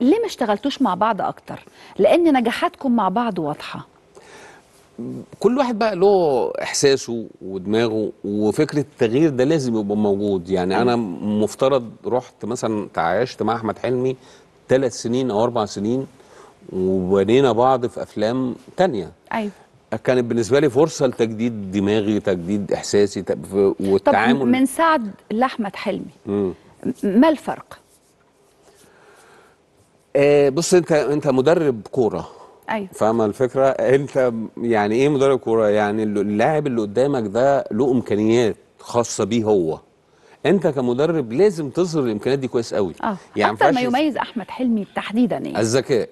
ليه ما اشتغلتوش مع بعض اكتر لان نجاحاتكم مع بعض واضحه كل واحد بقى له احساسه ودماغه وفكره التغيير ده لازم يبقى موجود يعني انا مفترض رحت مثلا تعايشت مع احمد حلمي ثلاث سنين او اربع سنين وبنينا بعض في افلام تانية ايوه كانت بالنسبه لي فرصه لتجديد دماغي تجديد احساسي والتعامل طب من سعد لاحمد حلمي مم. ما الفرق آه، بص انت انت مدرب كوره ايوه فاهمه الفكره انت يعني ايه مدرب كوره يعني اللاعب اللي قدامك ده له امكانيات خاصه بيه هو انت كمدرب لازم تظهر الامكانيات دي كويس قوي اه يعني اكتر ما يميز احمد حلمي تحديدا يعني الذكاء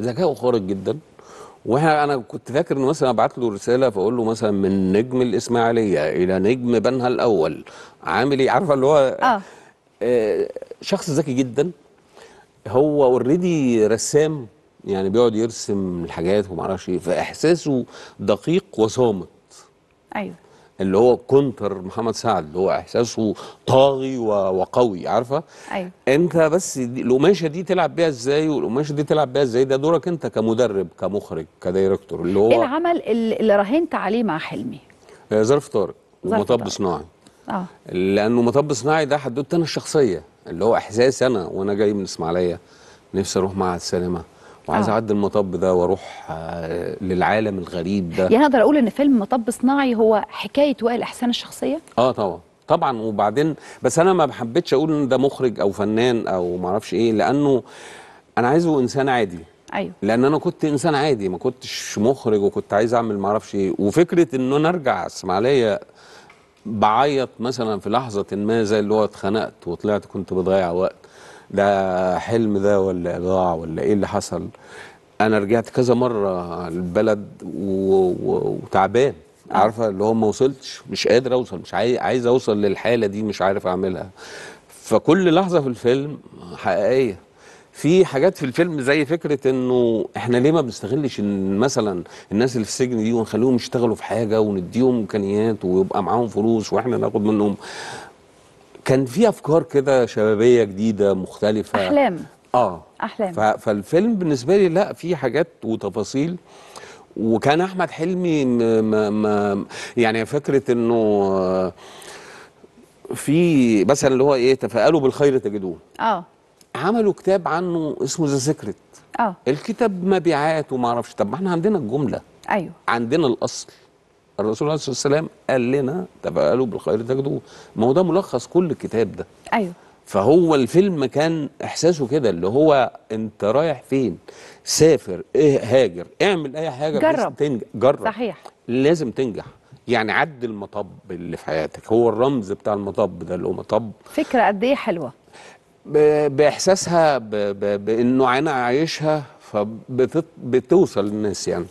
ذكاءه خارق جدا واحنا انا كنت فاكر ان مثلا ابعت له رساله فاقول له مثلا من نجم الاسماعيليه الى نجم بنها الاول عامل ايه عارفه اللي هو آه. آه شخص ذكي جدا هو اوريدي رسام يعني بيقعد يرسم الحاجات وما اعرفش ايه فاحساسه دقيق وصامت ايوه اللي هو كونتر محمد سعد اللي هو احساسه طاغي وقوي عارفه ايوه انت بس دي القماشه دي تلعب بيها ازاي والقماشه دي تلعب بيها ازاي ده دورك انت كمدرب كمخرج كدايركتور اللي هو ايه العمل اللي راهنت عليه مع حلمي آه، ظرف طارق ومطب صناعي اه لانه مطب صناعي ده حددت انا الشخصيه اللي هو احساس انا وانا جاي من اسماعيليه نفسي اروح معهد سينما وعايز آه. اعدي المطب ده واروح آه، للعالم الغريب ده يعني اقدر اقول ان فيلم مطب صناعي هو حكايه وائل احسان الشخصيه اه طبعا طبعا وبعدين بس انا ما حبيتش اقول ان ده مخرج او فنان او ما اعرفش ايه لانه انا عايزه انسان عادي ايوه لان انا كنت انسان عادي ما كنتش مخرج وكنت عايز اعمل ما اعرفش ايه وفكره ان انا ارجع اسماعيليه بعيط مثلا في لحظة ما زي اللي هو اتخنقت وطلعت كنت بضيع وقت ده حلم ده ولا ضاع ولا إيه اللي حصل أنا رجعت كذا مرة البلد وتعبان آه. عارفة اللي هو ما وصلتش مش قادر أوصل مش عايز أوصل للحالة دي مش عارف أعملها فكل لحظة في الفيلم حقيقية في حاجات في الفيلم زي فكره انه احنا ليه ما بنستغلش ان مثلا الناس اللي في السجن دي ونخليهم يشتغلوا في حاجه ونديهم امكانيات ويبقى معاهم فلوس واحنا ناخد منهم كان في افكار كده شبابيه جديده مختلفه احلام اه احلام فالفيلم بالنسبه لي لا في حاجات وتفاصيل وكان احمد حلمي ما ما يعني فكره انه في مثلا اللي هو ايه تفائلوا بالخير تجدوه اه عملوا كتاب عنه اسمه ذا سيكريت اه الكتاب مبيعات وما اعرفش طب ما احنا عندنا الجمله ايوه عندنا الاصل الرسول عليه الصلاه والسلام قال لنا تفاءلوا بالخير تجدوه ما هو ده ملخص كل الكتاب ده ايوه فهو الفيلم كان احساسه كده اللي هو انت رايح فين سافر ايه هاجر اعمل اي حاجه جرب تنجح جرب صحيح لازم تنجح يعني عد المطب اللي في حياتك هو الرمز بتاع المطب ده اللي هو مطب فكره قد ايه حلوه باحساسها بانه انا عايشها فبتوصل للناس يعني